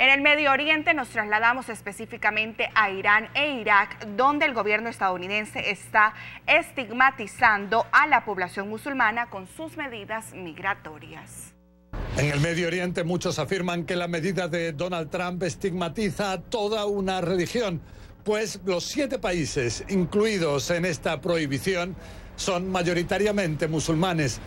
En el Medio Oriente nos trasladamos específicamente a Irán e Irak, donde el gobierno estadounidense está estigmatizando a la población musulmana con sus medidas migratorias. En el Medio Oriente muchos afirman que la medida de Donald Trump estigmatiza a toda una religión, pues los siete países incluidos en esta prohibición son mayoritariamente musulmanes.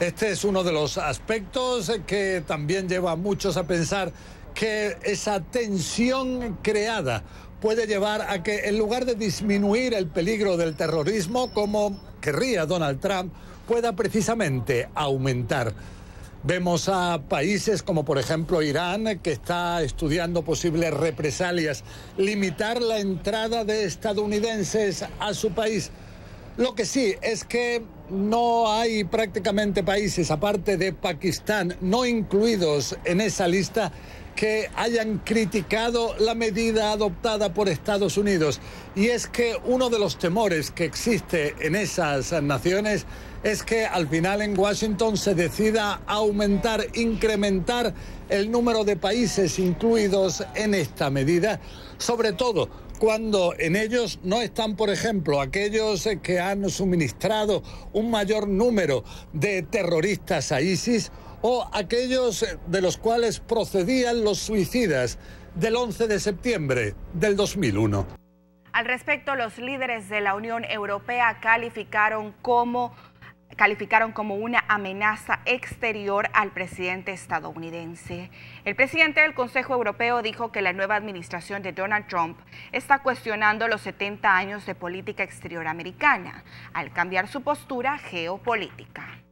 Este es uno de los aspectos que también lleva a muchos a pensar que esa tensión creada puede llevar a que en lugar de disminuir el peligro del terrorismo, como querría Donald Trump, pueda precisamente aumentar. Vemos a países como por ejemplo Irán, que está estudiando posibles represalias, limitar la entrada de estadounidenses a su país. Lo que sí es que no hay prácticamente países, aparte de Pakistán, no incluidos en esa lista que hayan criticado la medida adoptada por Estados Unidos. Y es que uno de los temores que existe en esas naciones es que al final en Washington se decida aumentar, incrementar el número de países incluidos en esta medida, sobre todo cuando en ellos no están, por ejemplo, aquellos eh, que han suministrado un mayor número de terroristas a ISIS o aquellos eh, de los cuales procedían los suicidas del 11 de septiembre del 2001. Al respecto, los líderes de la Unión Europea calificaron como calificaron como una amenaza exterior al presidente estadounidense. El presidente del Consejo Europeo dijo que la nueva administración de Donald Trump está cuestionando los 70 años de política exterior americana al cambiar su postura geopolítica.